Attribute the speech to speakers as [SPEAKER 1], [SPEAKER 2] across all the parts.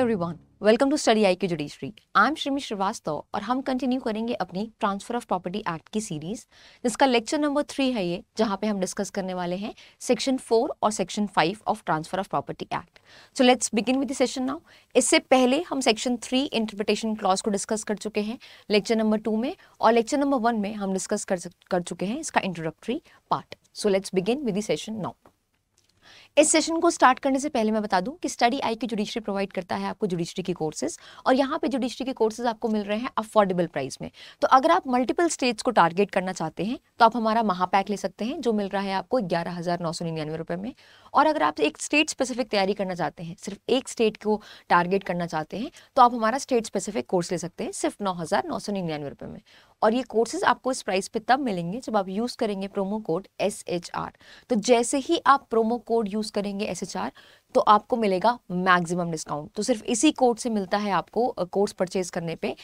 [SPEAKER 1] Everyone welcome to study I की judiciary I am Shrimi Srivastava और हम कंटिन्यू करेंगे अपनी ट्रांसफर ऑफ प्रॉपर्टी एक्ट की सीरीज जिसका लेक्चर नंबर थ्री है ये जहाँ पे हम डिस्कस करने वाले हैं सेक्शन फोर और section five of transfer of property act so let's begin with the session now इससे पहले हम सेक्शन थ्री इंटरप्रिटेशन क्लॉज को डिस्कस कर चुके हैं लेक्चर नंबर टू में और लेक्चर नंबर वन में हम डिस्कस कर, कर चुके हैं इसका introductory part so let's begin with the session now इस सेशन को स्टार्ट करने से पहले मैं बता दूं कि स्टडी आई की जुडिशरी प्रोवाइड करता है आपको जुडिशरी की कोर्सेज और यहाँ पे जुडिशरी के कोर्सेज आपको मिल रहे हैं अफोर्डेबल प्राइस में तो अगर आप मल्टीपल स्टेट्स को टारगेट करना चाहते हैं तो आप हमारा महापैक ले सकते हैं जो मिल रहा है आपको ग्यारह हज़ार नौ सौ निन्यानवे रुपये में और अगर आप एक स्टेट स्पेसिफिक तैयारी करना चाहते हैं सिर्फ एक स्टेट को टारगेट करना चाहते हैं तो आप हमारा स्टेट स्पेसिफिक कोर्स ले सकते हैं सिर्फ नौ हज़ार नौ सौ निन्यानवे रुपये में और ये कोर्सेज आपको इस प्राइस पे तब मिलेंगे जब आप यूज़ करेंगे promo code S H R तो जैसे ही आप प्रोमो कोड यूज़ करेंगे एस एच आर तो आपको मिलेगा मैक्सिमम डिस्काउंट तो सिर्फ इसी कोड से मिलता है आपको कोर्स परचेज करने पे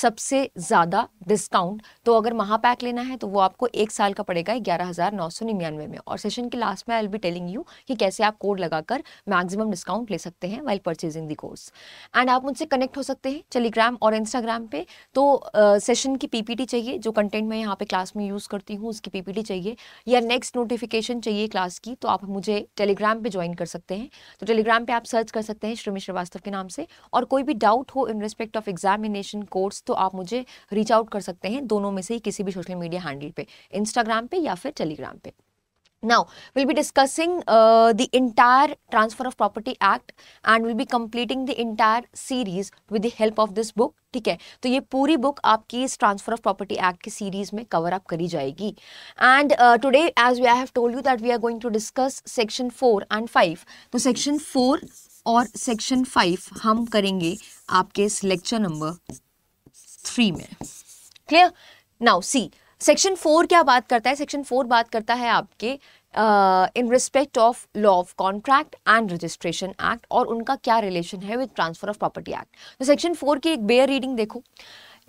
[SPEAKER 1] सबसे ज़्यादा डिस्काउंट तो अगर महापैक लेना है तो वो आपको एक साल का पड़ेगा ग्यारह हज़ार नौ सौ निन्यानवे में और सेशन के लास्ट में आई बी टेलिंग यू कि कैसे आप कोड लगाकर मैक्सिमम डिस्काउंट ले सकते हैं while purchasing the course and आप मुझसे कनेक्ट हो सकते हैं टेलीग्राम और इंस्टाग्राम पर तो सेशन uh, की पी चाहिए जो कंटेंट मैं यहाँ पर क्लास में यूज़ करती हूँ उसकी पी चाहिए या नेक्स्ट नोटिफिकेशन चाहिए क्लास की तो आप मुझे टेलीग्राम पर ज्वाइन कर सकते हैं तो टेलीग्राम पे आप सर्च कर सकते हैं श्रमी श्रीवास्तव के नाम से और कोई भी डाउट हो in respect of examination course तो आप मुझे रीच आउट कर सकते हैं दोनों में से ही किसी भी सोशल मीडिया हैंडल पे इंस्टाग्राम पे या फिर टेलीग्राम पे Now, we'll be discussing uh, the entire Transfer of Property Act and we'll be completing the entire series with the help of this book. ठीक है तो ये पूरी बुक आपकी इस ट्रांसफर ऑफ प्रॉपर्टी एक्ट की सीरीज में कवर अप करी जाएगी and today as we I have told you that we are going to discuss section four and five तो सेक्शन फोर और सेक्शन फाइव हम करेंगे आपके इस लेक्चर नंबर थ्री में clear now see section four क्या बात करता है सेक्शन फोर बात करता है आपके in respect of law of contract and registration act और उनका क्या रिलेशन है with transfer of property act तो सेक्शन फोर की एक बेयर रीडिंग देखो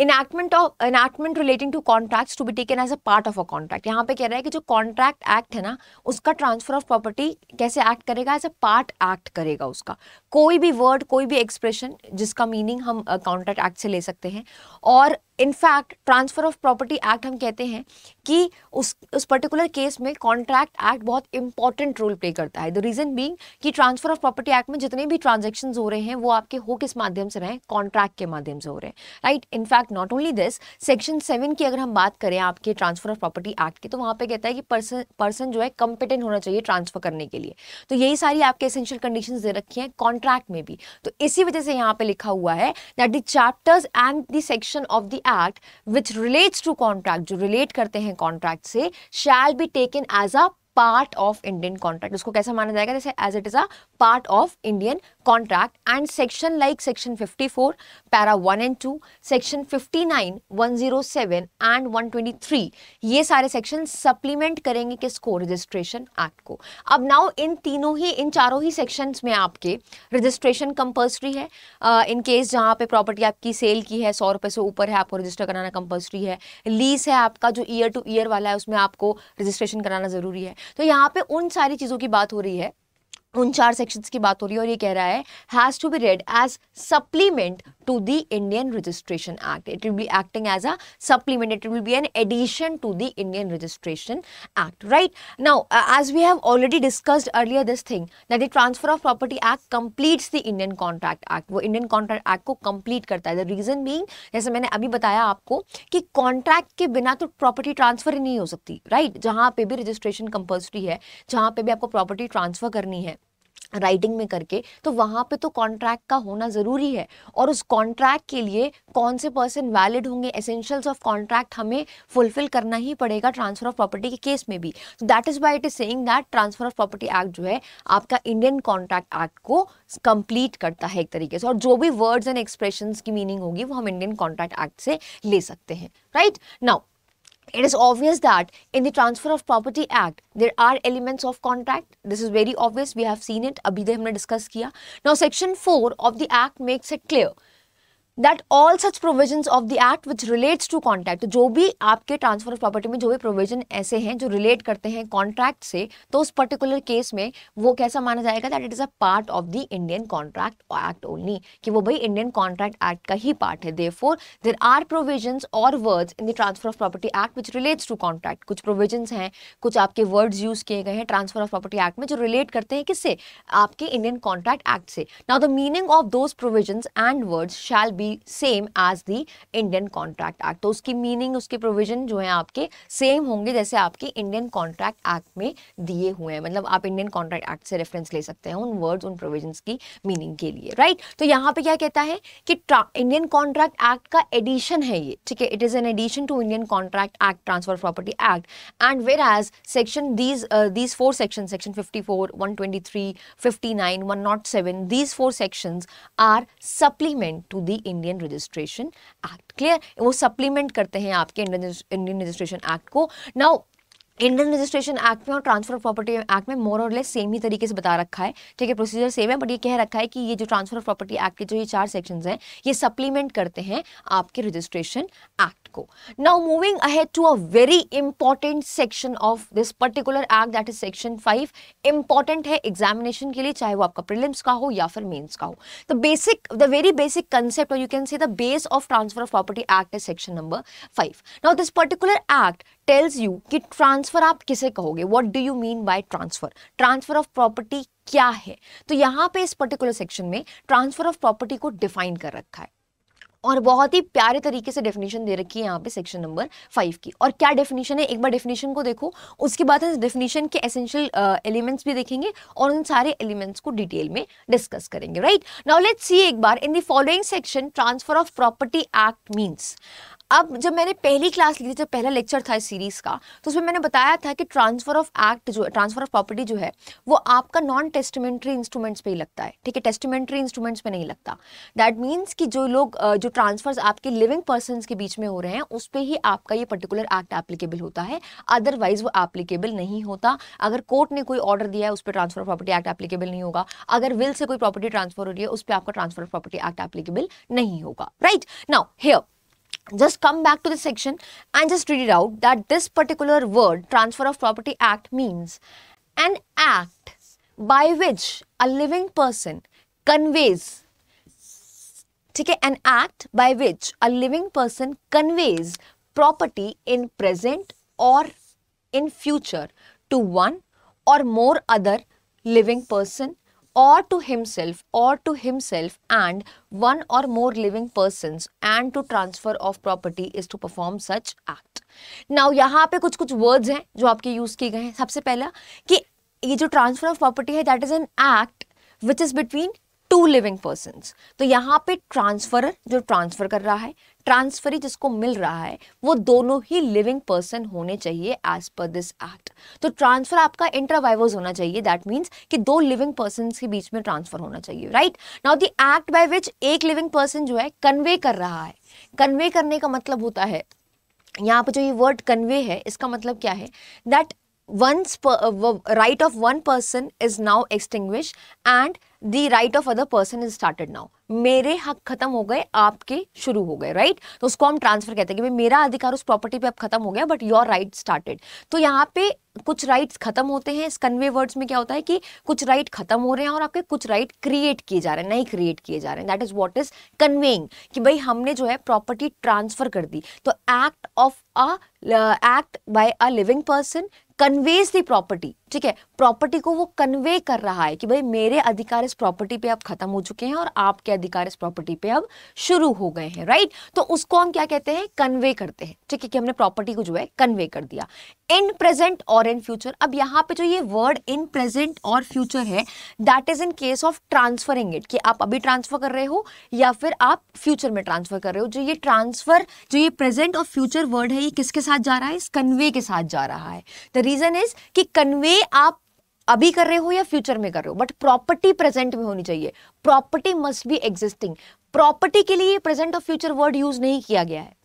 [SPEAKER 1] enactment of enactment relating to contracts to be taken as a part of a contract यहाँ पे कह रहा है कि जो कॉन्ट्रैक्ट एक्ट है ना उसका ट्रांसफर ऑफ प्रॉपर्टी कैसे एक्ट करेगा एज अ पार्ट एक्ट करेगा उसका कोई भी वर्ड कोई भी एक्सप्रेशन जिसका मीनिंग हम कॉन्ट्रैक्ट एक्ट से ले सकते हैं और in fact transfer of property act हम कहते हैं कि उस उस पर्टिकुलर केस में कॉन्ट्रैक्ट एक्ट बहुत इंपॉर्टेंट रोल प्ले करता है द रीज़न बीइंग कि ट्रांसफ़र ऑफ प्रॉपर्टी एक्ट में जितने भी ट्रांजेक्शन हो रहे हैं वो आपके हो किस माध्यम से रहे कॉन्ट्रैक्ट के माध्यम से हो रहे हैं right in fact not only this section seven की अगर हम बात करें आपके ट्रांसफ़र ऑफ प्रॉपर्टी एक्ट की तो वहाँ पर कहता है कि पर्सन पर्सन जो है कंपिटेंट होना चाहिए ट्रांसफ़र करने के लिए तो यही सारी आपके एसेंशियल कंडीशन दे रखी हैं कॉन्ट्रैक्ट में भी तो इसी वजह से यहाँ पर लिखा हुआ है that the chapters and the section of the act which relates to contract जो रिलेट करते हैं कॉन्ट्रैक्ट से shall be taken as a part of Indian contract उसको कैसे माना जाएगा जैसे as it is a part of Indian contract and section like section 54 para 1 and 2 section 59 107 and 123 ये सारे सेक्शन सप्लीमेंट करेंगे किसको रजिस्ट्रेशन एक्ट को अब नाउ इन तीनों ही इन चारों ही सेक्शंस में आपके रजिस्ट्रेशन कंपल्सरी है इन केस जहाँ पे प्रॉपर्टी आपकी सेल की है सौ रुपये से ऊपर है आपको रजिस्टर कराना कंपल्सरी है लीज है आपका जो ईयर टू ईयर वाला है उसमें आपको रजिस्ट्रेशन कराना ज़रूरी है तो यहाँ पे उन सारी चीज़ों की बात हो रही है उन चार सेक्शंस की बात हो रही है और ये कह रहा है has to be read as supplement to the Indian registration act it will be acting as a supplement it will be an addition to the Indian registration act right now as we have already discussed earlier this thing that the transfer of property act completes the Indian contract act वो Indian contract act को complete करता है the reason being जैसे मैंने अभी बताया आपको कि कॉन्ट्रैक्ट के बिना तो प्रॉपर्टी ट्रांसफर ही नहीं हो सकती राइट right? जहाँ पे भी रजिस्ट्रेशन कंपल्सरी है जहाँ पे भी आपको प्रॉपर्टी ट्रांसफर करनी है राइटिंग में करके तो वहाँ पे तो कॉन्ट्रैक्ट का होना ज़रूरी है और उस कॉन्ट्रैक्ट के लिए कौन से पर्सन वैलिड होंगे एसेंशियल्स ऑफ कॉन्ट्रैक्ट हमें फुलफिल करना ही पड़ेगा ट्रांसफर ऑफ प्रॉपर्टी के केस में भी तो that is why it is saying that transfer of property act जो है आपका इंडियन कॉन्ट्रैक्ट एक्ट को कंप्लीट करता है एक तरीके से और जो भी वर्ड्स एंड एक्सप्रेशन की मीनिंग होगी वो हम इंडियन कॉन्ट्रैक्ट एक्ट से ले सकते हैं right now it is obvious that in the transfer of property act there are elements of contract this is very obvious we have seen it abhi humne discuss kiya now section 4 of the act makes it clear that all such provision of the act which relates to contract जो भी आपके transfer of property में जो भी provision ऐसे हैं जो रिलेट करते हैं कॉन्ट्रैक्ट से तो उस पर्टिकुलर केस में वो कैसा माना जाएगा that it is a part of the Indian contract act only कि वो भाई इंडियन कॉन्ट्रैक्ट एक्ट का ही पार्ट है therefore there are provision or words in the transfer of property act which relates to contract कुछ provision हैं कुछ आपके वर्ड्स यूज किए गए हैं ट्रांसफर ऑफ प्रॉपर्टी एक्ट में जो रिलेट करते हैं किससे आपके इंडियन कॉन्ट्रैक्ट एक्ट से now the meaning of those provision and words shall be be same as the Indian contract act तो उसकी मीनिंग उसके प्रोविजन जो है आपके सेम होंगे जैसे आपके इंडियन कॉन्ट्रैक्ट एक्ट में दिए हुए हैं मतलब आप इंडियन कॉन्ट्रैक्ट एक्ट से रेफरेंस ले सकते हैं उन वर्ड्स उन प्रोविजन की मीनिंग के लिए राइट right? तो यहाँ पे क्या कहता है कि इंडियन कॉन्ट्रैक्ट एक्ट का एडिशन है ये ठीक है it is an addition to Indian contract act transfer property act and where as section these these four section section fifty fifty four one twenty three nine one nought seven these four section are supplement to the Indian registration act clear वो supplement करते हैं आपके Indian registration act को now Indian registration act में और transfer of property act में मोर और less same ही तरीके से बता रखा है ठीक है प्रोसीजर सेम है बट ये कह रखा है कि ये जो ट्रांसफर ऑफ प्रॉपर्टी एक्ट के जो ये चार सेक्शन हैं ये सप्लीमेंट करते हैं आपके रजिस्ट्रेशन एक्ट को now moving ahead to a very important section of this particular act that is section five important है एग्जामिनेशन के लिए चाहे वो आपका प्रिलिम्स का हो या फिर मेन्स का हो the basic the very basic concept और you can see the base of transfer of property act is section number five now this particular act tells you कि ट्रांसफ़र आप किसे कहोगे what do you mean by transfer transfer of property क्या है तो यहाँ पे इस पर्टिकुलर सेक्शन में ट्रांसफ़र ऑफ प्रॉपर्टी को डिफाइन कर रखा है और बहुत ही प्यारे तरीके से डेफिनेशन दे रखी है यहाँ पे सेक्शन नंबर फाइव की और क्या डेफिनेशन है एक बार डेफिनेशन को देखो उसके बाद हम डेफिनेशन के एसेंशियल एलिमेंट्स uh, भी देखेंगे और उन सारे एलिमेंट्स को डिटेल में डिस्कस करेंगे राइट नाउ लेट्स सी एक बार in the following section transfer of property act means अब जब मैंने पहली क्लास ली थी जब पहला लेक्चर था इस सीरीज़ का तो उसमें मैंने बताया था कि ट्रांसफ़र ऑफ एक्ट जो ट्रांसफ़र ऑफ प्रॉपर्टी जो है वो आपका नॉन टेस्टिमेंट्री इंस्ट्रूमेंट्स पे ही लगता है ठीक है टेस्टिमेंट्री इंस्ट्रूमेंट्स पे नहीं लगता दैट मीन्स कि जो लोग जो ट्रांसफ़र्स आपके लिविंग पर्सन के बीच में हो रहे हैं उस पर ही आपका ये पर्टिकुलर एक्ट एप्लीकेबल होता है अदरवाइज़ वो एप्लीकेबल नहीं होता अगर कोर्ट ने कोई ऑर्डर दिया है उस पर transfer of property act applicable नहीं होगा अगर विल से कोई प्रॉपर्टी ट्रांसफ़र हो रही है उस पर आपका transfer of property act applicable नहीं होगा right now here just come back to the section and just read it out that this particular word transfer of property act means an act by which a living person conveys Okay, an act by which a living person conveys property in present or in future to one or more other living person. or to himself or to himself and one or more living persons and to transfer of property is to perform such act. Now yahan pe kuch kuch words hain jo aapke use kiye gaye hain sabse pehla ki ye jo transfer of property hai that is an act which is between two living persons to yahan pe transfer jo transfer kar raha hai transferee जिसको मिल रहा है वो दोनों ही living person होने चाहिए as per this act तो transfer आपका इंटरवाइवर्स होना चाहिए दैट मीन्स कि दो लिविंग पर्सन के बीच में ट्रांसफर होना चाहिए right now the act by which एक लिविंग पर्सन जो है कन्वे कर रहा है कन्वे करने का मतलब होता है यहाँ पर जो ये वर्ड कन्वे है इसका मतलब क्या है that once right of one person is now extinguish and the right of other person is started now मेरे हक खत्म हो गए आपके शुरू हो गए राइट right? तो उसको हम ट्रांसफर कहते हैं कि मेरा अधिकार उस प्रॉपर्टी पे अब खत्म हो गया बट योर राइट स्टार्टेड तो यहाँ पे कुछ राइट्स खत्म होते हैं इस कन्वे वर्ड्स में क्या होता है कि कुछ राइट खत्म हो रहे हैं और आपके कुछ राइट क्रिएट किए जा रहे हैं नहीं क्रिएट किए जा रहे हैं that is what is conveying कि भाई हमने जो है प्रॉपर्टी ट्रांसफर कर दी तो act of a act by a living person conveys the property ठीक है प्रॉपर्टी को वो कन्वे कर रहा है कि भाई मेरे अधिकार इस प्रॉपर्टी पे अब खत्म हो चुके हैं और आपके अधिकार इस प्रॉपर्टी पे अब शुरू हो गए हैं राइट तो उसको हम क्या कहते हैं कन्वे करते हैं ठीक है कि हमने प्रॉपर्टी को जो है कन्वे कर दिया इन प्रेजेंट और इन फ्यूचर अब यहाँ पे जो ये वर्ड इन प्रेजेंट और फ्यूचर है that is in case of transferring it कि आप अभी ट्रांसफर कर रहे हो या फिर आप फ्यूचर में ट्रांसफर कर रहे हो जो ये ट्रांसफर जो ये प्रेजेंट और फ्यूचर वर्ड है ये किसके साथ जा रहा है इस कन्वे के साथ जा रहा है द रीजन इज कि कन्वे आप अभी कर रहे हो या फ्यूचर में कर रहे हो बट प्रॉपर्टी प्रेजेंट में होनी चाहिए property must be existing property के लिए प्रेजेंट और फ्यूचर वर्ड यूज नहीं किया गया है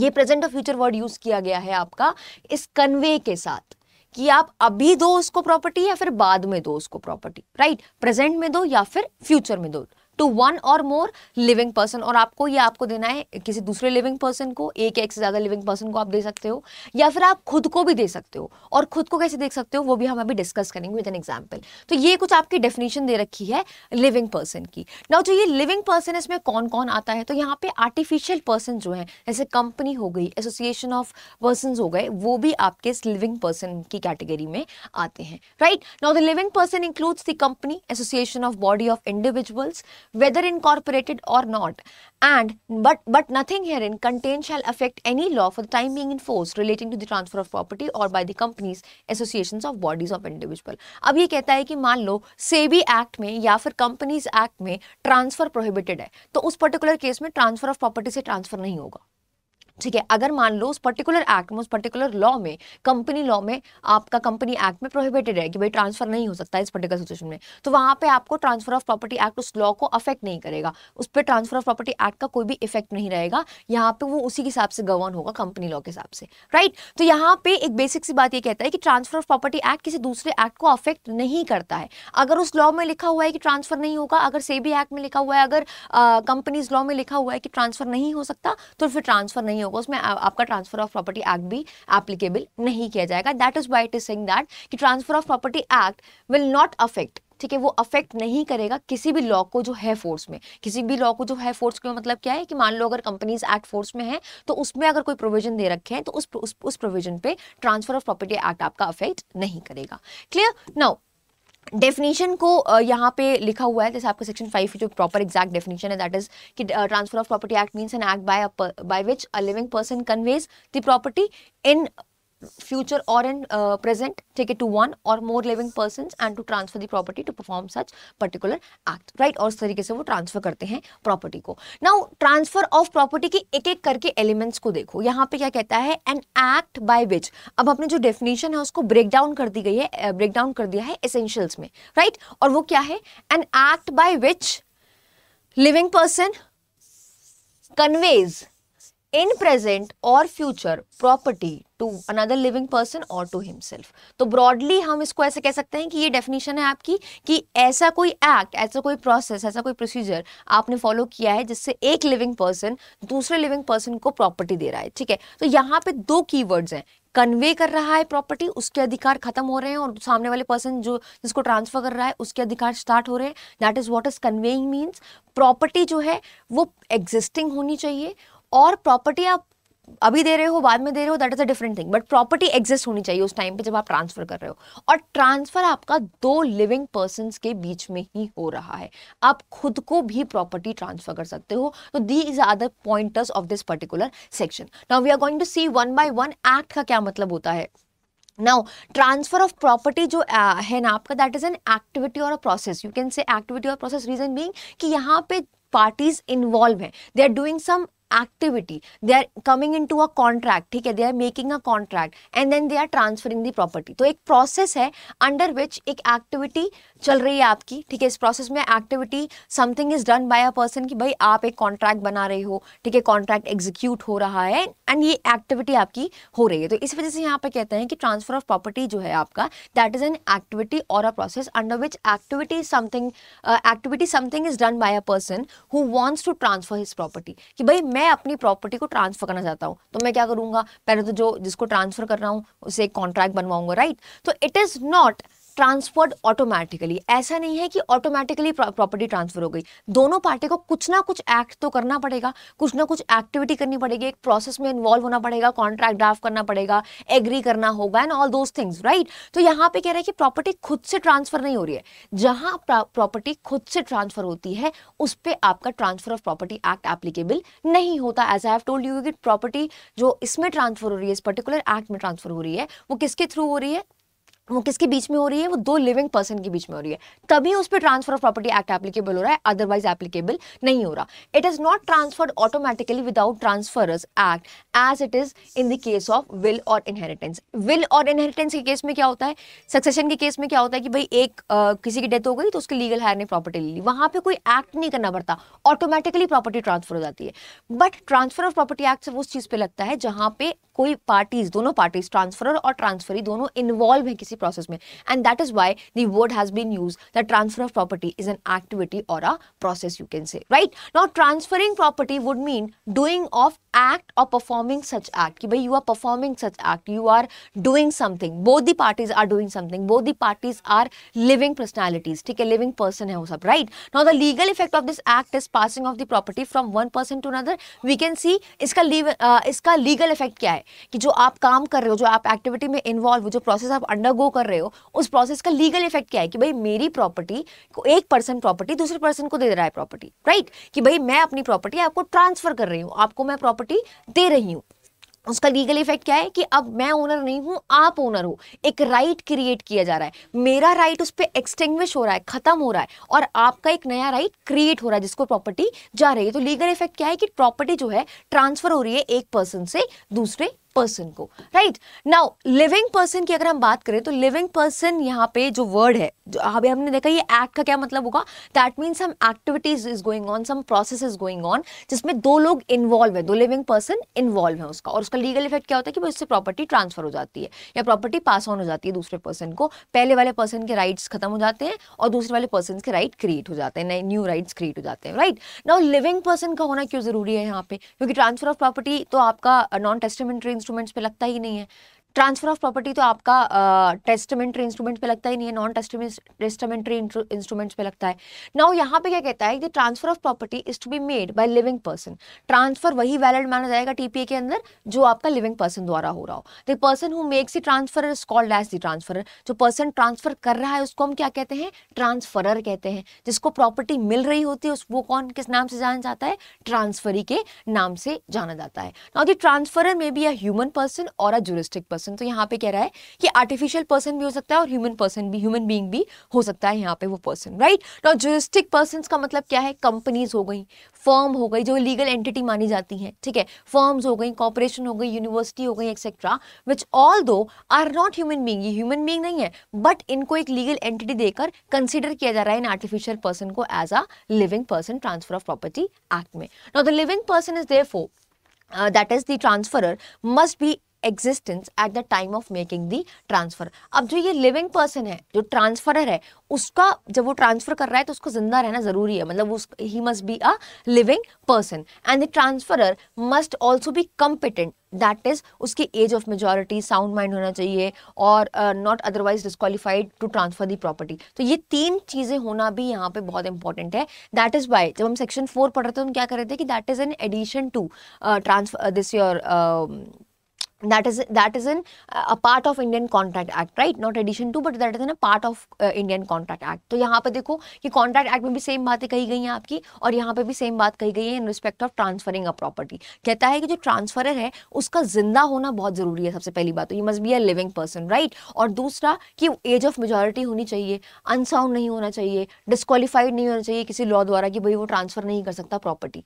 [SPEAKER 1] ये प्रेजेंट और फ्यूचर वर्ड यूज किया गया है आपका इस कन्वे के साथ कि आप अभी दो उसको प्रॉपर्टी या फिर बाद में दो उसको प्रॉपर्टी राइट प्रेजेंट में दो या फिर फ्यूचर में दो टू वन और मोर लिविंग पर्सन और आपको ये आपको देना है किसी दूसरे लिविंग पर्सन को एक एक से ज़्यादा लिविंग पर्सन को आप दे सकते हो या फिर आप खुद को भी दे सकते हो और खुद को कैसे देख सकते हो वो भी हम अभी डिस्कस करेंगे विद एन एग्जाम्पल तो ये कुछ आपकी डेफिनेशन दे रखी है लिविंग पर्सन की ना जो ये लिविंग पर्सन इसमें कौन कौन आता है तो यहाँ पे आर्टिफिशियल पर्सन जो है जैसे कंपनी हो गई एसोसिएशन ऑफ पर्सन हो गए वो भी आपके इस लिविंग पर्सन की कैटेगरी में आते हैं right now the living person includes the company association of body of individuals whether incorporated or not and but but nothing herein contained shall affect any law for the time being in force relating to the transfer of property or by the companies associations of bodies of individual ab ye kehta hai ki maan lo sebi act mein ya fir companies act mein transfer prohibited hai to us particular case mein transfer of property se transfer nahi hoga ठीक है अगर मान लो उस particular act में उस particular law में company law में आपका कंपनी एक्ट में प्रोहिबिटेड है कि भाई ट्रांसफर नहीं हो सकता इस पर्टिकुलर सिचुएशन में तो वहां पे आपको ट्रांसफर ऑफ प्रॉपर्टी एक्ट उस लॉ को अफेक्ट नहीं करेगा उस पर ट्रांसफर ऑफ प्रॉपर्टी एक्ट का कोई भी इफेक्ट नहीं रहेगा यहाँ पे वो उसी के हिसाब से गवर्न होगा कंपनी लॉ के हिसाब से राइट तो यहाँ पे एक बेसिक सी बात यह कहता है कि ट्रांसफर ऑफ प्रॉपर्टी एक्ट किसी दूसरे एक्ट को अफेक्ट नहीं करता है अगर उस लॉ में लिखा हुआ है कि ट्रांसफर नहीं होगा अगर सेबी एक्ट में लिखा हुआ है अगर कंपनीज लॉ में लिखा हुआ है कि ट्रांसफर नहीं हो सकता तो फिर ट्रांसफर नहीं होगा उसमें आ, आपका ट्रांसफर ऑफ प्रॉपर्टी एक्ट भी एप्लीकेबल नहीं किया जाएगा that is why it is saying that कि transfer of property act will not affect ठीक है वो अफेक्ट नहीं करेगा किसी भी लॉ को जो है फोर्स में किसी भी लॉ को जो है फोर्स में मतलब क्या है कि मान लो अगर कंपनीज एक्ट फोर्स में है तो उसमें अगर कोई प्रोविजन दे रखे हैं तो उस उस, उस प्रोविजन पे ट्रांसफर ऑफ प्रॉपर्टी एक्ट आपका अफेक्ट नहीं करेगा क्लियर नाउ डेफिनेशन को uh, यहाँ पे लिखा हुआ है जैसे आपका सेक्शन फाइव की जो प्रॉपर एग्जैक्ट डेफिनेशन है दैट इज कि transfer of property act means an act by by which a living person conveys the property in future or in uh, present take it to one or more living persons and to transfer the property to perform such particular act right और इस तरीके से वो transfer करते हैं property को now transfer of property के एक एक करके एलिमेंट्स को देखो यहाँ पे क्या कहता है एन एक्ट बाय विच अब अपने जो डेफिनेशन है उसको ब्रेक डाउन कर दी गई है ब्रेक डाउन कर दिया है एसेंशियल्स में राइट right? और वो क्या है an act by which living person conveys in present और future property to another living person or to himself तो ब्रॉडली हम इसको ऐसे कह सकते हैं कि ये डेफिनेशन है आपकी कि ऐसा कोई एक्ट ऐसा कोई प्रोसेस ऐसा कोई प्रोसीजर आपने फॉलो किया है जिससे एक लिविंग पर्सन दूसरे लिविंग पर्सन को प्रॉपर्टी दे रहा है ठीक है तो यहाँ पे दो कीवर्ड्स हैं कन्वे कर रहा है प्रॉपर्टी उसके अधिकार खत्म हो रहे हैं और सामने वाले पर्सन जो जिसको ट्रांसफर कर रहा है उसके अधिकार स्टार्ट हो रहे हैं that is what is conveying means property जो है वो एग्जिस्टिंग होनी चाहिए और प्रॉपर्टी आप अभी दे रहे हो बाद में दे रहे हो that is a different thing but property exist होनी चाहिए उस टाइम पे जब आप ट्रांसफर कर रहे हो और ट्रांसफर आपका दो लिविंग पर्सन के बीच में ही हो रहा है आप खुद को भी प्रॉपर्टी ट्रांसफर कर सकते हो तो these are the pointers of this particular section now we are going to see one by one act का क्या मतलब होता है नाउ ट्रांसफर ऑफ प्रॉपर्टी जो है ना आपका that is an activity or a process you can say activity or process reason being कि यहाँ पे पार्टीज इन्वॉल्व हैं they are doing some activity they are coming into a contract ठीक है they are making a contract and then they are transferring the property तो एक process है under which एक एक्टिविटी चल रही है आपकी ठीक है इस प्रोसेस में activity something is done by a person कि भाई आप एक कॉन्ट्रैक्ट बना रहे हो ठीक है कॉन्ट्रैक्ट एग्जीक्यूट हो रहा है एंड ये एक्टिविटी आपकी हो रही है तो इस वजह से यहाँ पर कहते हैं कि ट्रांसफर ऑफ प्रॉपर्टी जो है आपका that is an activity or a process under which activity something activity something is done by a person who wants to transfer his property कि भाई मैं अपनी प्रॉपर्टी को ट्रांसफर करना चाहता हूँ तो मैं क्या करूंगा पहले तो जो जिसको ट्रांसफर कर रहा हूँ उसे एक कॉन्ट्रैक्ट बनवाऊंगा राइट तो it is not transferred automatically ऐसा नहीं है कि ऑटोमेटिकली प्रॉपर्टी ट्रांसफर हो गई दोनों पार्टी को कुछ ना कुछ एक्ट तो करना पड़ेगा कुछ ना कुछ एक्टिविटी करनी पड़ेगी एक प्रोसेस में इन्वॉल्व होना पड़ेगा कॉन्ट्रैक्ट ड्राफ्ट करना पड़ेगा एग्री करना होगा and all those things right तो यहाँ पे कह रहे हैं कि प्रॉपर्टी खुद से ट्रांसफर नहीं हो रही है जहाँ प्रॉपर्टी खुद से ट्रांसफर होती है उस पर आपका transfer of property act applicable नहीं होता as I have told you कि प्रॉपर्टी जो इसमें ट्रांसफर हो रही है इस पर्टिकुलर एक्ट में ट्रांसफर हो रही है वो किसके थ्रू हो रही है वो किसके बीच में हो रही है वो दो लिविंग पर्सन के बीच में हो रही है तभी उस पर transfer of property act applicable हो रहा है अदरवाइज एप्लीकेबल नहीं हो रहा it is not transferred automatically without transfer act as it is in the case of will और इनहेरिटेंस विल और इनहेरिटेंस के केस में क्या होता है सक्सेशन के केस में क्या होता है कि भाई एक आ, किसी की डेथ हो गई तो उसके लीगल हायर ने प्रॉपर्टी ले ली वहाँ पर कोई एक्ट नहीं करना पड़ता ऑटोमेटिकली प्रॉपर्टी ट्रांसफर हो जाती है but transfer of property act सिर्फ उस चीज़ पर लगता है जहाँ पे कोई पार्टीज दोनों पार्टीज ट्रांसफर और ट्रांसफरी दोनों इन्वॉल्व है किसी प्रोसेस में and that is why the word has been use the transfer of property is an activity or a process you can say right not transferring property would mean doing of act or performing such act ki bhai you are performing such act you are doing something both the parties are doing something both the parties are living personalities theek hai living person hai wo sab right now the legal effect of this act is passing of the property from one person to another we can see iska uh, iska legal effect kya hai ki jo aap kaam kar rahe ho jo aap activity mein involve ho jo process aap undergo kar rahe ho us process ka legal effect kya hai ki bhai meri property ko ek person property dusre person ko de रहा है property right right? ki bhai main apni property aapko transfer kar rahi hu aapko main property property दे रही हूँ उसका legal effect क्या है कि अब मैं ओनर नहीं हूँ आप ओनर हो एक राइट right क्रिएट किया जा रहा है मेरा राइट right उस पर एक्सटेंग्विश हो रहा है खत्म हो रहा है और आपका एक नया राइट right क्रिएट हो रहा है जिसको प्रॉपर्टी जा रही है तो लीगल इफेक्ट क्या है कि प्रॉपर्टी जो है ट्रांसफर हो रही है एक पर्सन से दूसरे पर्सन को राइट नाउ लिविंग पर्सन की अगर हम बात करें तो लिविंग पर्सन यहाँ पे जो वर्ड है जो अभी हमने देखा ये एक्ट का क्या मतलब होगा that means some activities is going on some process is going on जिसमें दो लोग इन्वॉल्व है दो लिविंग पर्सन इन्वॉल्व है उसका और उसका लीगल इफेक्ट क्या होता है कि वो इससे प्रॉपर्टी ट्रांसफर हो जाती है या प्रॉपर्टी पास ऑन हो जाती है दूसरे पर्सन को पहले वाले पर्सन के राइट्स खत्म हो जाते हैं और दूसरे वाले पर्सन के राइट क्रिएट हो जाते हैं नए न्यू राइट्स क्रिएट हो जाते हैं राइट नाउ लिविंग पर्सन का होना क्यों जरूरी है यहाँ पे क्योंकि ट्रांसफर ऑफ प्रॉपर्टी तो आपका नॉन टेस्टमेंट्री इंस्ट्रूमेंट्स पे लगता ही नहीं है ट्रांसफर ऑफ प्रॉपर्टी तो आपका टेस्टमेंट्री इंस्ट्रूमेंट पे लगता ही नहीं है नॉन टेस्टमेंट्री इंस्ट्रूमेंट पे लगता है नाउ यहाँ पे क्या कहता है कि transfer of property is to be made by living person transfer वही वैलिड माना जाएगा टीपीए के अंदर जो आपका लिविंग पर्सन द्वारा हो रहा हो the person who makes the transfer is called as the transfer जो पर्सन ट्रांसफर कर रहा है उसको हम क्या कहते हैं ट्रांसफरर कहते हैं जिसको प्रॉपर्टी मिल रही होती है उस वो कौन किस नाम से जाना जाता है ट्रांसफरी के नाम से जाना जाता है now the transferor may be a human person और अ जुरिस्टिक पर्सन पर्सन तो यहाँ पे कह रहा है कि आर्टिफिशियल पर्सन भी हो सकता है और ह्यूमन पर्सन भी ह्यूमन बींग भी हो सकता है यहाँ पे वो पर्सन राइट नॉ जोरिस्टिक पर्सन का मतलब क्या है कंपनीज हो गई फर्म हो गई जो लीगल एंटिटी मानी जाती हैं ठीक है फर्म्स हो गई कॉपरेशन हो गई यूनिवर्सिटी हो गई etcetera which although are not human being human being नहीं है बट इनको एक लीगल एंटिटी देकर कंसिडर किया जा रहा है इन आर्टिफिशियल पर्सन को as a living person transfer of property act में not the living person is therefore that is the transferor must be existence at the time of making the transfer अब जो ये living person है जो transferor है उसका जब वो ट्रांसफर कर रहा है तो उसको जिंदा रहना जरूरी है मतलब ही must be a living person and the transferor must also be competent that is उसकी age of majority sound mind होना चाहिए और not otherwise disqualified to transfer the property तो ये तीन चीज़ें होना भी यहाँ पे बहुत इंपॉर्टेंट है दैट इज वाई जब हम सेक्शन फोर पढ़ रहे थे तो हम क्या कर रहे थे कि that is an addition to transfer this your that is that is in uh, a part of Indian Contract Act right not addition to but that is in a part of uh, Indian Contract Act तो यहाँ पे देखो कि Contract Act में भी same बातें कही गई हैं आपकी और यहाँ पे भी सेम बात कही गई है in respect of transferring a property कहता है कि जो ट्रांसफरर है उसका जिंदा होना बहुत जरूरी है सबसे पहली बात तो ये must be a living person right और दूसरा कि एज ऑफ मेजोरिटी होनी चाहिए अनसाउंड नहीं होना चाहिए डिस्कालीफाइड नहीं होना चाहिए किसी लॉ द्वारा कि भाई वो ट्रांसफर नहीं कर सकता property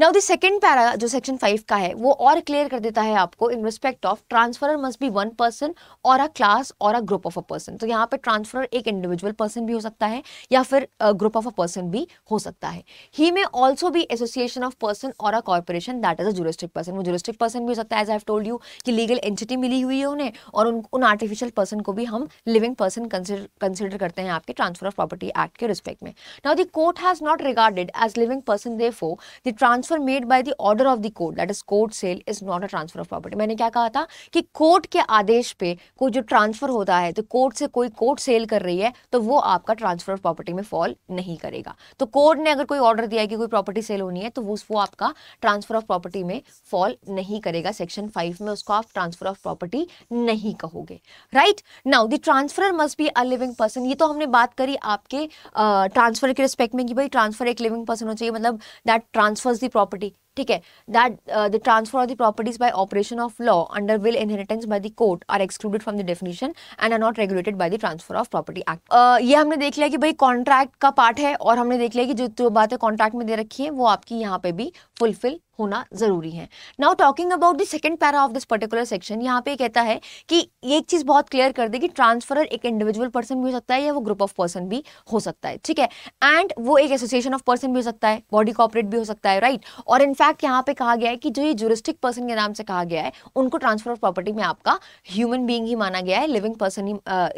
[SPEAKER 1] now the second para जो सेक्शन फाइव का है वो और क्लियर कर देता है आपको in respect of transfer must be one person और a class or a group of a person तो यहाँ पे ट्रांसफर एक इंडिविजुअल पर्सन भी हो सकता है या फिर ग्रुप ऑफ अ पर्सन भी हो सकता है ही में ऑल्सो भी एसोसिएशन ऑफ पर्सन और a corporation that is a juristic person वो जुरिस्टिक पर्सन भी हो सकता है एज आईव टोल्ड यू कि लीगल एंटिटी मिली हुई है उन्हें और उन उन आर्टिफिशियल पर्सन को भी हम लिविंग पर्सन कंसिडर करते हैं आपके ट्रांसफर ऑफ प्रॉपर्टी एक्ट के रिस्पेक्ट में now the court has not regarded as living person therefore the trans transfer made by the order of the court that is court sale is not a transfer of property मैंने क्या कहा था कि court के आदेश पे कोई जो transfer होता है तो कोर्ट से कोई कोर्ट सेल कर रही है तो वो आपका ट्रांसफर ऑफ प्रॉपर्टी में फॉल नहीं करेगा तो कोर्ट ने अगर कोई ऑर्डर दिया है कि कोई प्रॉपर्टी सेल होनी है तो वो वो आपका ट्रांसफर ऑफ प्रॉपर्टी में फॉल नहीं करेगा सेक्शन फाइव में उसको आप ट्रांसफर ऑफ प्रॉपर्टी नहीं कहोगे right now the transfer must be a living person ये तो हमने बात करी आपके ट्रांसफर uh, के रिस्पेक्ट में कि भाई ट्रांसफर एक लिविंग पर्सन हो चाहिए मतलब दैट ट्रांसफर्स द property ठीक है that uh, the transfer of the properties by operation of law under will inheritance by the court are excluded from the definition and are not regulated by the transfer of property act uh, ये हमने देख लिया कि भाई contract का part है और हमने देख लिया कि जो जो बातें contract में दे रखी हैं वो आपकी यहाँ पे भी fulfill होना ज़रूरी है now talking about the second para of this particular section यहाँ पे कहता है कि एक चीज़ बहुत क्लियर कर दे कि ट्रांसफरर एक इंडिविजुअल पर्सन भी हो सकता है या वो ग्रुप ऑफ पर्सन भी हो सकता है ठीक है एंड वो एक एसोसिएशन ऑफ पर्सन भी हो सकता है बॉडी कॉपरेट भी हो सकता है राइट right? और इनफैक्ट यहाँ पे कहा गया है कि जो ये जुरिस्टिक पर्सन के नाम से कहा गया है उनको ट्रांसफर ऑफ प्रॉपर्टी में आपका ह्यूमन बींग ही माना गया है लिविंग पर्सन ही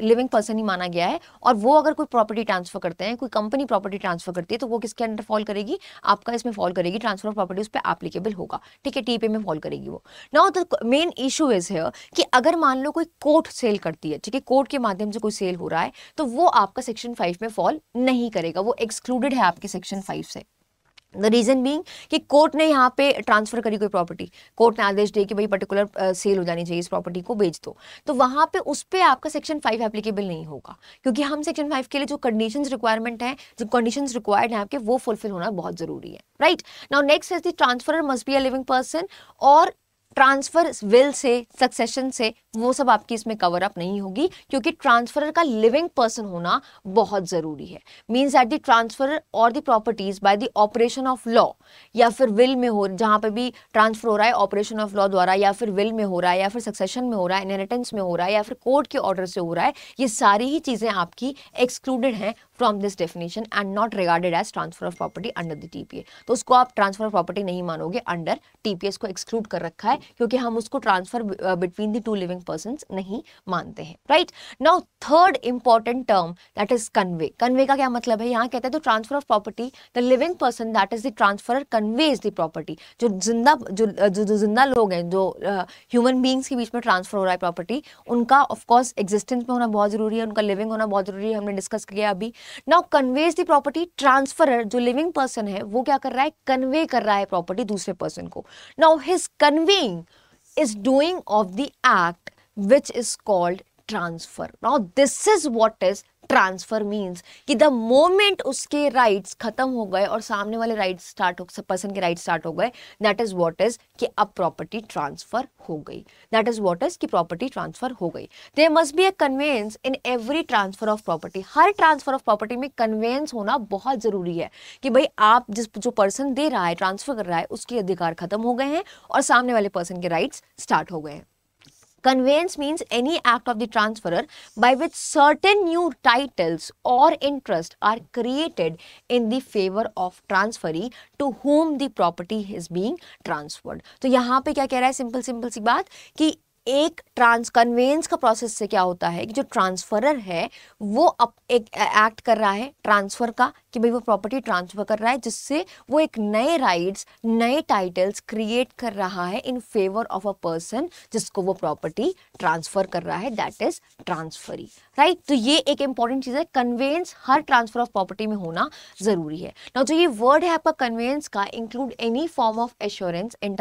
[SPEAKER 1] लिविंग पर्सन ही माना गया है और वो अगर कोई प्रॉपर्टी ट्रांसफर करते हैं कोई कंपनी प्रॉपर्टी ट्रांसफर करती है तो वो किसके अंडर फॉल करेगी आपका इसमें फॉल करेगी ट्रांसफर ऑफ प्रॉपर्टी उस पर आप एप्लीकेबल होगा ठीक है टीपे में फॉल करेगी वो now the main issue is here कि अगर मान लो कोई कोर्ट सेल करती है ठीक है कोर्ट के माध्यम से कोई सेल हो रहा है तो वो आपका सेक्शन फाइव में फॉल नहीं करेगा वो एक्सक्लूडेड है आपके सेक्शन फाइव से द रीज़न बींग कि कोर्ट ने यहाँ पे ट्रांसफ़र करी कोई प्रॉपर्टी कोर्ट ने आदेश दिए कि भाई पर्टिकुलर सेल uh, हो जानी चाहिए इस प्रॉपर्टी को बेच दो तो वहाँ पे उस पर आपका सेक्शन फाइव एप्लीकेबल नहीं होगा क्योंकि हम सेक्शन फाइव के लिए जो कंडीशन रिक्वायरमेंट है जो कंडीशन रिक्वायर्ड है आपके वो फुलफिल होना बहुत ज़रूरी है राइट नाउ नेक्स्ट है the transfer must be a living person और ट्रांसफर विल से सक्सेशन से वो सब आपकी इसमें कवर अप नहीं होगी क्योंकि ट्रांसफर का लिविंग पर्सन होना बहुत ज़रूरी है मीन्स एट द ट्रांसफर और the properties by the operation of law या फिर विल में हो जहाँ पर भी ट्रांसफर हो रहा है ऑपरेशन ऑफ लॉ द्वारा या फिर विल में हो रहा है या फिर सक्सेशन में हो रहा है इनहेरिटेंस में हो रहा है या फिर कोर्ट के ऑर्डर से हो रहा है ये सारी ही चीज़ें आपकी एक्सक्लूडेड हैं from this definition and not regarded as transfer of property under the TPA तो उसको आप ट्रांसफर ऑफ प्रॉपर्टी नहीं मानोगे अंडर टीपीएस को एक्सक्लूड कर रखा है क्योंकि हम उसको transfer between the two living person नहीं मानते हैं right now third important term that is convey convey का क्या मतलब है यहाँ कहते हैं तो transfer of property the living person that is the transfer is the property जो जिंदा uh, जो जो जिंदा लोग हैं जो ह्यूमन uh, बींग्स के बीच में ट्रांसफर हो रहा है प्रॉपर्टी उनका ऑफकोर्स एग्जिस्टेंस में होना बहुत जरूरी है उनका लिविंग होना बहुत जरूरी है हमने डिस्कस किया अभी now conveys the property transfer जो लिविंग पर्सन है वो क्या कर रहा है कन्वे कर रहा है प्रॉपर्टी दूसरे पर्सन को now he's conveying doing is doing of the act which is called transfer. Now, this is what is transfer means कि द मोमेंट उसके राइट्स ख़त्म हो गए और सामने वाले राइट स्टार्ट हो पर्सन के राइट स्टार्ट हो गए दैट इज़ वॉट इज़ कि अब प्रॉपर्टी ट्रांसफ़र हो गई दैट इज़ वॉट इज़ कि प्रॉपर्टी ट्रांसफ़र हो गई there must be a conveyance in every transfer of property हर ट्रांसफ़र ऑफ प्रॉपर्टी में कन्वेंस होना बहुत ज़रूरी है कि भाई आप जिस जो पर्सन दे रहा है ट्रांसफ़र कर रहा है उसके अधिकार ख़त्म हो गए हैं और सामने वाले पर्सन के राइट्स स्टार्ट हो गए हैं Conveyance means any act of the transferor by which certain new titles or interests are created in the favor of transferee to whom the property is being transferred. तो यहाँ पे क्या कह रहा है सिंपल सिंपल सी बात कि एक ट्रांस कन्वेंस का प्रोसेस से क्या होता है कि जो ट्रांसफरर है वो अप एक एक्ट कर रहा है ट्रांसफर का कि भाई वो प्रॉपर्टी ट्रांसफ़र कर रहा है जिससे वो एक नए राइट्स नए टाइटल्स क्रिएट कर रहा है in favour of a person जिसको वो प्रॉपर्टी ट्रांसफ़र कर रहा है दैट इज़ ट्रांसफरी राइट तो ये एक इंपॉर्टेंट चीज़ है कन्वेंस हर ट्रांसफ़र ऑफ प्रॉपर्टी में होना ज़रूरी है ना जो ये वर्ड है आपका कन्वेंस का include any form of assurance in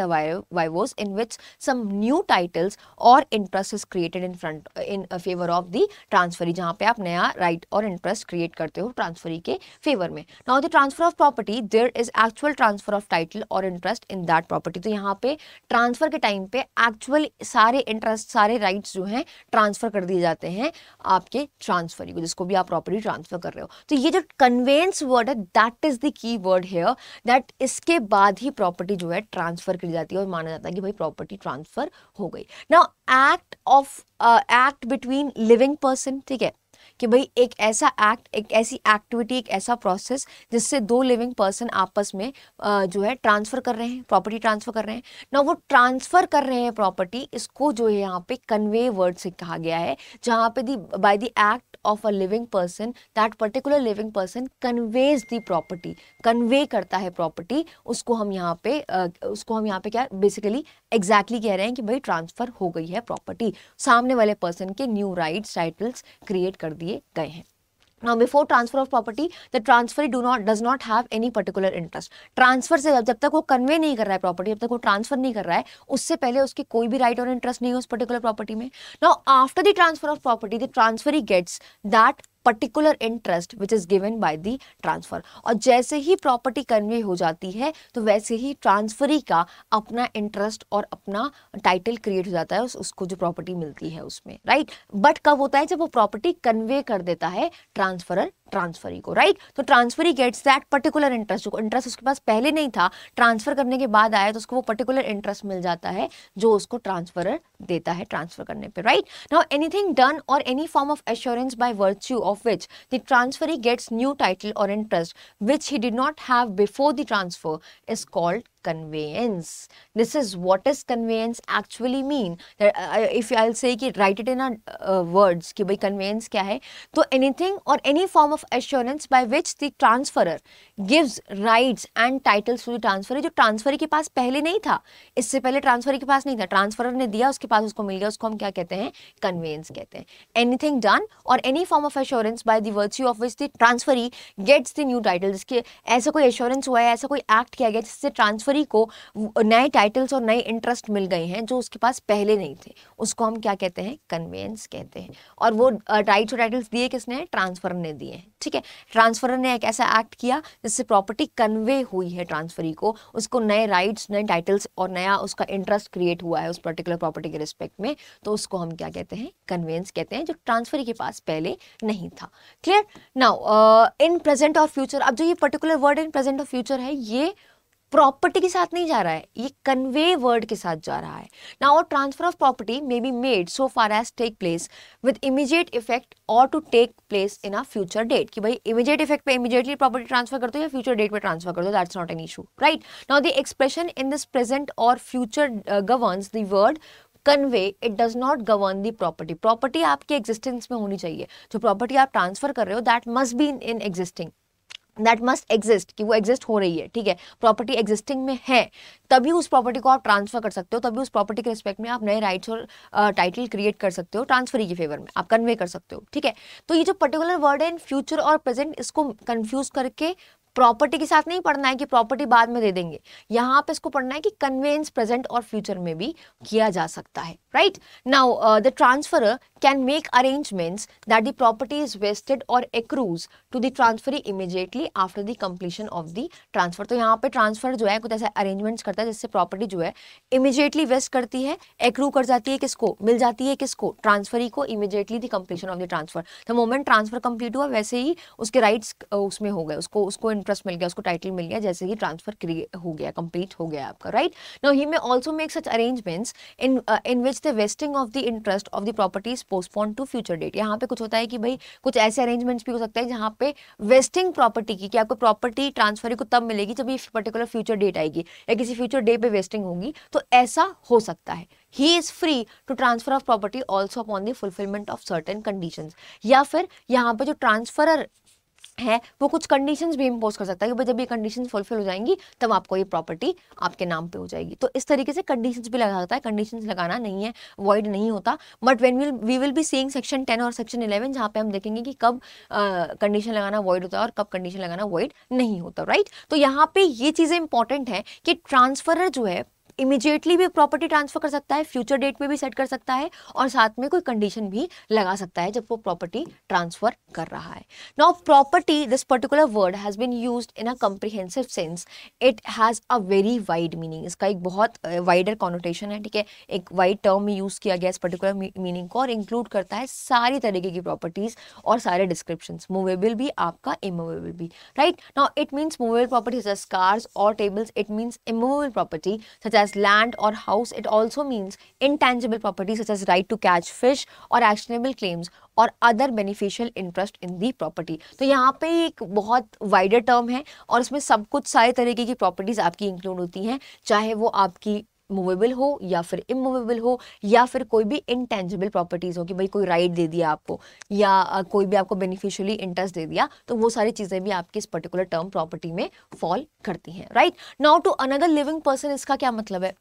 [SPEAKER 1] vivos in which some new titles और interest is created in front in favour of the transferee जहां पे आप नया राइट और इंटरेस्ट क्रिएट करते हो ट्रांसफरी के फेवर फेवर में now the transfer of property there is actual transfer of title और इंटरेस्ट इन दैट प्रॉपर्टी तो यहाँ पे ट्रांसफर के टाइम पे एक्चुअल सारे इंटरेस्ट सारे राइट्स जो हैं ट्रांसफर कर दिए जाते हैं आपके ट्रांसफर को जिसको भी आप प्रॉपर्टी ट्रांसफर कर रहे हो तो ये जो कन्वेंस वर्ड है that is the key word here that इसके बाद ही प्रॉपर्टी जो है ट्रांसफर की जाती है और माना जाता है कि भाई प्रॉपर्टी ट्रांसफर हो गई now act of act between living person ठीक है कि भाई एक ऐसा एक्ट एक ऐसी एक्टिविटी एक ऐसा प्रोसेस जिससे दो लिविंग पर्सन आपस में जो है ट्रांसफ़र कर रहे हैं प्रॉपर्टी ट्रांसफ़र कर रहे हैं ना वो ट्रांसफ़र कर रहे हैं प्रॉपर्टी इसको जो है यहाँ पे कन्वे वर्ड से कहा गया है जहाँ पे the by the act of a living person that particular living person conveys the property convey करता है प्रॉपर्टी उसको हम यहाँ पे uh, उसको हम यहाँ पे क्या बेसिकली एग्जैक्टली exactly कह रहे हैं कि भाई ट्रांसफर हो गई है प्रॉपर्टी सामने वाले पर्सन के न्यू राइट टाइटल्स क्रिएट कर दिए गए हैं Now before transfer of property, the transferee do not does not have any particular interest. Transfer से जब तक वो convey नहीं कर रहा है property, जब तक वो transfer नहीं कर रहा है, उससे पहले उसकी कोई भी right or interest नहीं है उस particular property में. Now after the transfer of property, the transferee gets that particular interest which is given by the transfer और जैसे ही प्रॉपर्टी कन्वे हो जाती है तो वैसे ही ट्रांसफरी का अपना इंटरेस्ट और अपना टाइटल क्रिएट हो जाता है उस, उसको जो प्रॉपर्टी मिलती है उसमें राइट right? बट कब होता है जब वो प्रॉपर्टी कन्वे कर देता है ट्रांसफरर ट्रांसफरी को राइट तो transferee gets that particular interest interest उसके पास पहले नहीं था ट्रांसफर करने के बाद आया तो उसको वो पर्टिकुलर इंटरेस्ट मिल जाता है जो उसको ट्रांसफर देता है ट्रांसफर करने पे राइट नाउ एनीथिंग डन और any form of assurance by virtue of which the transferee gets new title और interest which he did not have before the transfer is called conveyance. This is what does conveyance actually mean? That uh, if I'll say कि write it in a uh, words कि भाई conveyance क्या है तो anything or any form of assurance by which the transferor gives rights and titles to the transferee जो transferee के पास पहले नहीं था इससे पहले transferee के पास नहीं था transferor ने दिया उसके पास उसको मिल गया उसको हम क्या कहते हैं conveyance कहते हैं anything done or any form of assurance by the virtue of which the transferee gets the new title जिसके ऐसा कोई assurance हुआ है ऐसा कोई act किया गया जिससे transferee गौरी को नए टाइटल्स और नए इंटरेस्ट मिल गए हैं जो उसके पास पहले नहीं थे उसको हम क्या कहते हैं कन्वेंस कहते हैं और वो राइट्स और टाइटल्स दिए किसने ट्रांसफर ने दिए हैं ठीक है ट्रांसफर ने एक ऐसा एक्ट किया जिससे प्रॉपर्टी कन्वे हुई है ट्रांसफरी को उसको नए राइट्स नए टाइटल्स और नया उसका इंटरेस्ट क्रिएट हुआ है उस पर्टिकुलर प्रॉपर्टी के रिस्पेक्ट में तो उसको हम क्या कहते हैं कन्वेंस कहते हैं जो ट्रांसफरी के पास पहले नहीं था क्लियर नाउ इन प्रेजेंट और फ्यूचर अब जो ये पर्टिकुलर वर्ड इन प्रेजेंट और फ्यूचर है ये प्रॉपर्टी के साथ नहीं जा रहा है ये कन्वे वर्ड के साथ जा रहा है ना और transfer of property may be made so far as take place with immediate effect और to take place in a future date कि भाई इमीजिएट इफेक्ट पे इमीजिएटली प्रॉपर्टी ट्रांसफर कर दो या फ्यूचर डेट पे ट्रांसफर कर दो that's not an issue right now the expression in this present और future governs the word convey it does not govern the property property आपके existence में होनी चाहिए जो प्रॉपर्टी आप ट्रांसफर कर रहे हो that must be in existing that must exist कि वो एग्जिस्ट हो रही है ठीक है प्रॉपर्टी एग्जिस्टिंग में है तभी उस प्रॉपर्टी को आप ट्रांसफर कर सकते हो तभी उस प्रॉपर्टी के रिस्पेक्ट में आप नए राइट्स और टाइटल uh, क्रिएट कर सकते हो ट्रांसफरी के फेवर में आप कन्वे कर सकते हो ठीक है तो ये जो पर्टिकुलर वर्ड है इन फ्यूचर और प्रेजेंट इसको कन्फ्यूज करके प्रॉपर्टी के साथ नहीं पढ़ना है कि प्रॉपर्टी बाद में दे देंगे यहाँ पे इसको पढ़ना है कि कन्वेंस प्रेजेंट और फ्यूचर में भी किया जा सकता है right now the transfer can make arrangements that the property is vested or accrues to the transferee immediately after the completion of the transfer तो यहाँ पे transfer जो है कुछ ऐसे arrangements करता है जिससे property जो है immediately vest करती है accrue कर जाती है किसको मिल जाती है किसको transferee को immediately the completion of the transfer the moment transfer complete हुआ वैसे ही उसके rights उसमें हो गए उसको उसको interest मिल गया उसको title मिल गया जैसे ही transfer हो गया complete हो गया आपका right now he may also make such arrangements in uh, in which the vesting of the interest of the properties postpone to future date यहाँ पे कुछ होता है कि भाई कुछ ऐसे अरेंजमेंट्स भी हो सकते हैं जहाँ पे वेस्टिंग प्रॉपर्टी की कि आपको प्रॉपर्टी ट्रांसफर को तब मिलेगी जब ये पर्टिकुलर फ्यूचर डेट आएगी या किसी फ्यूचर डे पे वेस्टिंग होगी तो ऐसा हो सकता है he is free to transfer of property also upon the fulfilment of certain condition या फिर यहाँ पे जो ट्रांसफर है वो कुछ कंडीशंस भी इम्पोज कर सकता है कि जब ये कंडीशंस फुलफिल हो जाएंगी तब आपको ये प्रॉपर्टी आपके नाम पे हो जाएगी तो इस तरीके से कंडीशंस भी लगा सकता है कंडीशंस लगाना नहीं है वॉइड नहीं होता but when will we will be seeing section ten और सेक्शन इलेवन जहाँ पे हम देखेंगे कि कब कंडीशन uh, लगाना वॉइड होता है और कब कंडीशन लगाना वॉइड नहीं होता राइट right? तो यहाँ पे ये चीज़ें इंपॉर्टेंट है कि ट्रांसफरर जो है इमीजिएटली भी प्रॉपर्टी ट्रांसफर कर सकता है फ्यूचर डेट पे भी सेट कर सकता है और साथ में कोई कंडीशन भी लगा सकता है जब वो प्रॉपर्टी ट्रांसफर कर रहा है now property this particular word has been use in a comprehensive sense it has a very wide meaning इसका एक बहुत वाइडर कॉनोटेशन है ठीक है एक वाइड टर्म में यूज़ किया गया इस पर्टिकुलर मीनिंग को और इंक्लूड करता है सारी तरीके की प्रॉपर्टीज़ और सारे डिस्क्रिप्शन मूवेबल भी आपका इमूवेबल भी right now it means movable properties cars और tables it means immovable property such as as land or house, it also means intangible property such as right to catch fish or actionable claims और other beneficial interest in the property तो यहाँ पे एक बहुत wider term है और इसमें सब कुछ सारे तरीके की प्रॉपर्टीज़ आपकी इंक्लूड होती हैं चाहे वो आपकी मूवेबल हो या फिर इमूवेबल हो या फिर कोई भी इनटेंजिबल प्रॉपर्टीज़ हो कि भाई कोई राइट दे दिया आपको या कोई भी आपको बेनिफिशियली इंटरेस्ट दे दिया तो वो सारी चीज़ें भी आपकी इस पर्टिकुलर टर्म प्रॉपर्टी में फॉल करती हैं right now to another living person इसका क्या मतलब है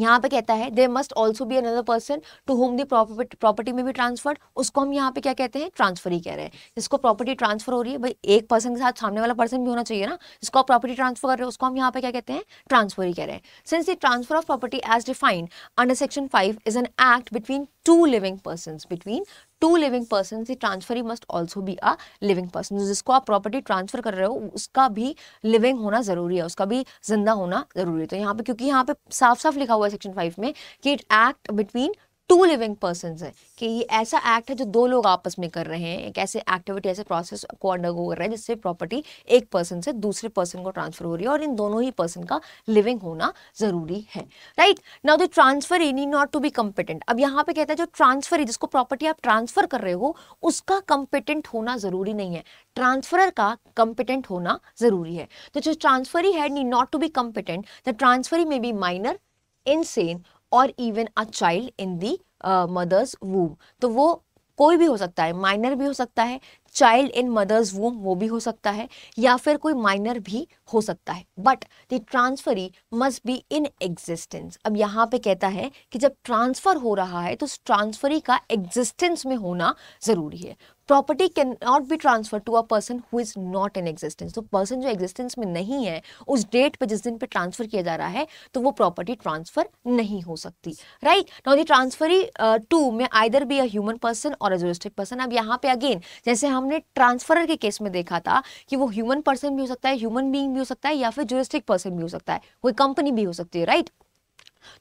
[SPEAKER 1] यहाँ पे कहता है there must also be another person to whom the property में भी ट्रांसफर्ड उसको हम यहाँ पे क्या कहते हैं ट्रांसफर ही कह रहे हैं जिसको प्रॉपर्टी ट्रांसफर हो रही है भाई एक पर्सन के साथ सामने वाला पर्सन भी होना चाहिए ना जिसको आप प्रॉपर्टी ट्रांसफर कर रहे हो उसको हम यहाँ पे क्या कहते हैं ट्रांसफर ही कह रहे हैं since the transfer of property as defined under section five is an act between two living person between two living person the transfer he must also be a living person जिसको आप property transfer कर रहे हो उसका भी living होना जरूरी है उसका भी जिंदा होना जरूरी है तो यहाँ पे क्योंकि यहाँ पे साफ साफ लिखा हुआ हुआ है सेक्शन फाइव में कि it act between two living person है कि ये ऐसा एक्ट है जो दो लोग आपस में कर रहे हैं एक ऐसे एक्टिविटी ऐसे प्रोसेस को अंडरगो कर रहा है जिससे प्रॉपर्टी एक पर्सन से दूसरे पर्सन को ट्रांसफर हो रही है और इन दोनों ही पर्सन का लिविंग होना जरूरी है right now the transfer need not to be competent अब यहाँ पे कहता है जो ट्रांसफर है जिसको प्रॉपर्टी आप ट्रांसफर कर रहे हो उसका कम्पिटेंट होना जरूरी नहीं है ट्रांसफरर का कम्पिटेंट होना जरूरी है तो जो ट्रांसफर ही है need not to be competent the transfer he may be minor insane और even a child in the mother's womb तो वो कोई भी हो सकता है माइनर भी हो सकता है चाइल्ड इन मदर्स वूम वो भी हो सकता है या फिर कोई माइनर भी हो सकता है but the transferee must be in existence अब यहाँ पे कहता है कि जब ट्रांसफ़र हो रहा है तो उस ट्रांसफरी का एग्जिस्टेंस में होना ज़रूरी है property can not be transfer to a person who is not in existence तो पर्सन जो एग्जिस्टेंस में नहीं है उस डेट पे जिस दिन पे ट्रांसफर किया जा रहा है तो वो प्रॉपर्टी ट्रांसफर नहीं हो सकती right now the transferee to may either be a person और एजोरिस्टिक पर्सन अब यहाँ पे अगेन जैसे हमने ट्रांसफर के केस में देखा था कि वो ह्यूमन पर्सन भी हो सकता है ह्यूमन बींग भी हो सकता है या फिर जोरिस्टिक पर्सन भी हो सकता है कोई कंपनी भी हो सकती है राइट right?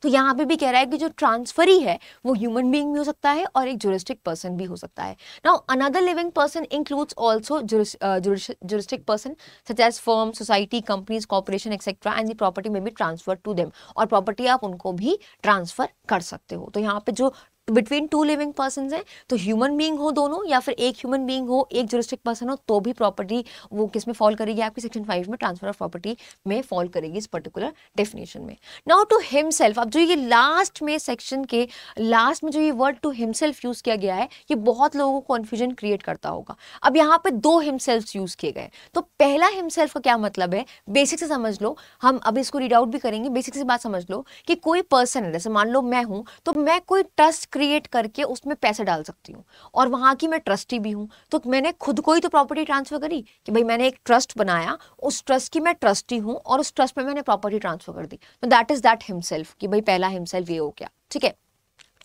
[SPEAKER 1] तो यहाँ पे भी कह रहा है कि जो ट्रांसफरी है वो ह्यूमन बींग भी हो सकता है और एक जुरिस्टिक पर्सन भी हो सकता है now another living person includes also juristic person such as firm society companies corporation etcetera and the property में भी ट्रांसफर टू देम और प्रॉपर्टी आप उनको भी ट्रांसफर कर सकते हो तो यहाँ पे जो बिटवीन टू लिविंग पर्सन है तो ह्यूमन बींग हो दोनों या फिर एक ह्यूमन बींग हो एक जोरिस्टिक पर्सन हो तो भी प्रॉपर्टी वो किस में फॉल करेगी आपकी सेक्शन फाइव में ट्रांसफर ऑफ प्रॉपर्टी में फॉल करेगी इस पर्टिकुलर डेफिनेशन में नाउ टू हिमसेल्फ अब जो ये लास्ट में सेक्शन के लास्ट में जो ये वर्ड टू हिमसेल्फ यूज़ किया गया है ये बहुत लोगों को कन्फ्यूजन क्रिएट करता होगा अब यहाँ पर दो हिमसेल्फ यूज़ किए गए तो पहला हिमसेल्फ का क्या मतलब है बेसिक से समझ लो हम अब इसको रीड आउट भी करेंगे बेसिक से बात समझ लो कि कोई पर्सन है जैसे मान लो मैं हूँ तो मैं कोई ट्रस्ट क्रिएट करके उसमें पैसे डाल सकती हूँ और वहाँ की मैं ट्रस्टी भी हूँ तो मैंने खुद को ही तो प्रॉपर्टी ट्रांसफ़र करी कि भाई मैंने एक ट्रस्ट बनाया उस ट्रस्ट की मैं ट्रस्टी हूँ और उस ट्रस्ट में मैंने प्रॉपर्टी ट्रांसफ़र कर दी तो दैट इज़ दैट हिमसेल्फ कि भाई पहला हिमसेल्फ ये हो गया ठीक है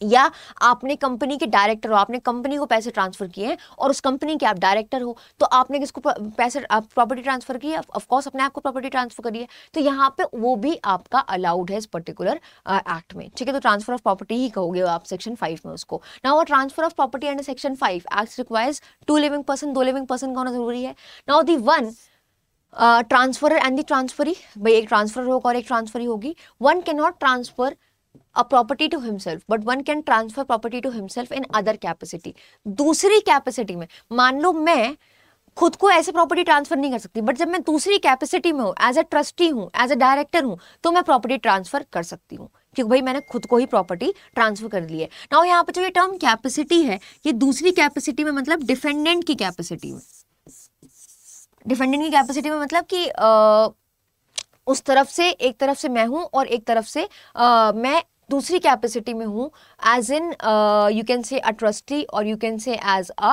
[SPEAKER 1] या आपने कंपनी के डायरेक्टर हो आपने कंपनी को पैसे ट्रांसफर किए हैं और उस कंपनी के आप डायरेक्टर हो तो आपने किसको पैसे प्रॉपर्टी ट्रांसफर की है ऑफकोर्स अपने आप को प्रॉपर्टी ट्रांसफर करिए तो यहाँ पे वो भी आपका अलाउड है इस पर्टिकुलर एक्ट में ठीक है तो ट्रांसफर ऑफ प्रॉपर्टी ही कहोगे आप सेक्शन फाइव में उसको ना वो transfer of property and section five act requires two living person दो लिविंग पर्सन का होना जरूरी है ना the one transfer and the transferee भाई एक ट्रांसफर होगा और एक ट्रांसफरी होगी one can not transfer a property to himself but one can transfer property to himself in other capacity दूसरी capacity में मान लो मैं खुद को ऐसे प्रॉपर्टी ट्रांसफर नहीं कर सकती बट जब मैं दूसरी कैपेसिटी में हूँ एज अ ट्रस्टी हूँ एज अ डायरेक्टर हूँ तो मैं प्रॉपर्टी ट्रांसफर कर सकती हूँ क्योंकि भाई मैंने खुद को ही प्रॉपर्टी ट्रांसफर कर ली है ना यहाँ पर जो ये टर्म कैपेसिटी है ये दूसरी कैपेसिटी में मतलब डिफेंडेंट की कैपेसिटी में डिफेंडेंट की कैपेसिटी में मतलब कि उस तरफ से एक तरफ से मैं हूँ और एक तरफ से आ, मैं दूसरी कैपेसिटी में हूँ as in you can say a trustee और you can say as a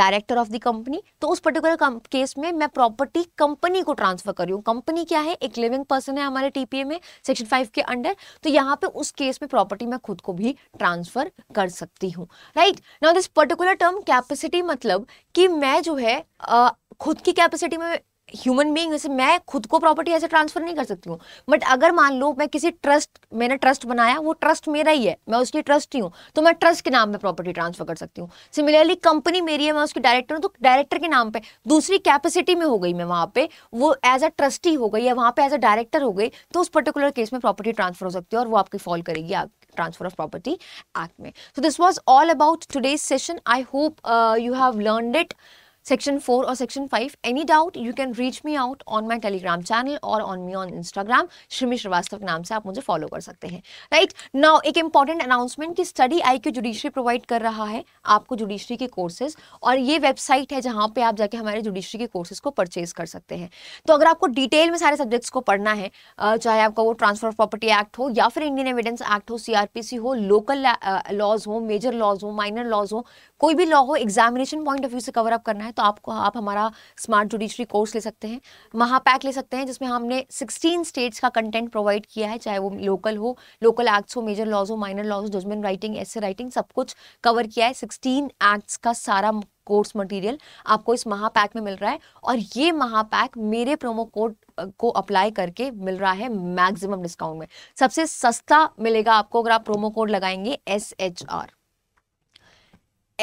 [SPEAKER 1] director of the company तो उस पर्टिकुलर केस में मैं प्रॉपर्टी कंपनी को ट्रांसफर कर रही हूँ कंपनी क्या है एक लिविंग पर्सन है हमारे टीपीए में सेक्शन फाइव के अंडर तो यहाँ पे उस केस में प्रॉपर्टी मैं खुद को भी ट्रांसफर कर सकती हूँ right now this particular term capacity मतलब कि मैं जो है uh, खुद की कैपेसिटी में ह्यूमन बींग जैसे मैं खुद को प्रॉपर्टी ऐसे ट्रांसफर नहीं कर सकती हूँ बट अगर मान लो मैं किसी ट्रस्ट मैंने ट्रस्ट बनाया वो ट्रस्ट मेरा ही है मैं उसकी ट्रस्टी हूँ तो मैं ट्रस्ट के नाम पे प्रॉपर्टी ट्रांसफर कर सकती हूँ सिमिलरली कंपनी मेरी है मैं उसकी डायरेक्टर हूँ तो डायरेक्टर के नाम पर दूसरी कैपेसिटी में हो गई मैं वहाँ पर वो एज अ ट्रस्टी हो गई या वहाँ पर एज अ डायरेक्टर हो गई तो उस पर्टिकुलर केस में प्रॉपर्टी ट्रांसफर हो सकती है और वो आपकी फॉल करेगी आप ट्रांसफर ऑफ प्रॉपर्टी एक्ट में so this was all about today's session I hope you have learn it section four और section five any doubt you can reach me out on my Telegram channel और on me on Instagram Shrimi Srivastava के नाम से आप मुझे follow कर सकते हैं राइट right? नाउ एक इंपॉर्टेंट अनाउंसमेंट कि study I Q judiciary provide कर रहा है आपको जुडिशरी के कोर्सेज और ये वेबसाइट है जहाँ पे आप जाके हमारे जुडिशरी के कोर्सेज को परचेज कर सकते हैं तो अगर आपको डिटेल में सारे सब्जेक्ट्स को पढ़ना है चाहे आपका वो ट्रांसफर ऑफ प्रॉपर्टी एक्ट हो या फिर इंडियन एविडेंस एक्ट हो सी हो लोकल लॉज हो मेजर लॉज हो माइनर लॉज हो कोई भी लॉ हो एग्जामिनेशन पॉइंट ऑफ व्यू से कवर अप करना है तो तो आपको आप हमारा स्मार्ट जुडिशरी कोर्स ले सकते हैं महापैक ले सकते हैं जिसमें हमने 16 स्टेट्स का कंटेंट प्रोवाइड किया है चाहे वो लोकल हो लोकल एक्ट्स हो मेजर लॉज हो minor laws judgement writing essay writing सब कुछ कवर किया है सिक्सटीन एक्ट्स का सारा कोर्स मटेरियल आपको इस महापैक में मिल रहा है और ये महापैक मेरे प्रोमो कोड को अप्लाई करके मिल रहा है मैक्सिमम डिस्काउंट में सबसे सस्ता मिलेगा आपको अगर आप प्रोमो कोड लगाएंगे S H R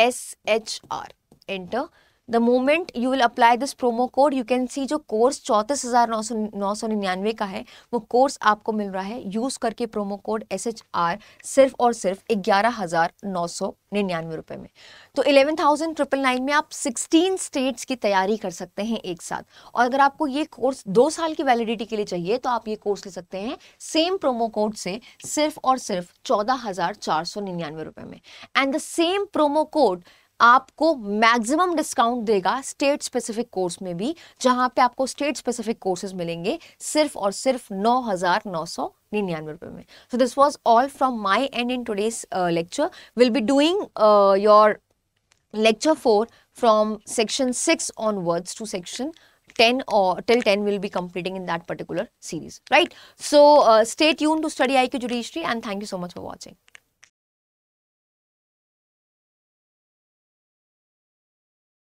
[SPEAKER 1] S H R enter the moment you will apply this promo code you can see जो कोर्स चौंतीस हज़ार नौ सौ नौ सौ निन्यानवे का है वो कोर्स आपको मिल रहा है यूज़ करके promo code S H R सिर्फ और सिर्फ ग्यारह हज़ार नौ सौ निन्यानवे रुपये में तो इलेवन थाउजेंड ट्रिपल नाइन में आप सिक्सटीन स्टेट्स की तैयारी कर सकते हैं एक साथ और अगर आपको ये कोर्स दो साल की वैलिडिटी के लिए चाहिए तो आप ये कोर्स ले सकते हैं सेम प्रोमो कोड से सिर्फ और सिर्फ चौदह हज़ार चार सौ निन्यानवे रुपये में and the same promo code आपको मैक्सिमम डिस्काउंट देगा स्टेट स्पेसिफिक कोर्स में भी जहां पे आपको स्टेट स्पेसिफिक कोर्सेज मिलेंगे सिर्फ और सिर्फ नौ हजार नौ सौ निन्यानवे रुपए में so this was all from my end in today lecture will be doing your lecture four from section six onwards to section ten और till ten will be completing in that particular series right so stay यून to study I की judiciary and thank you so much for watching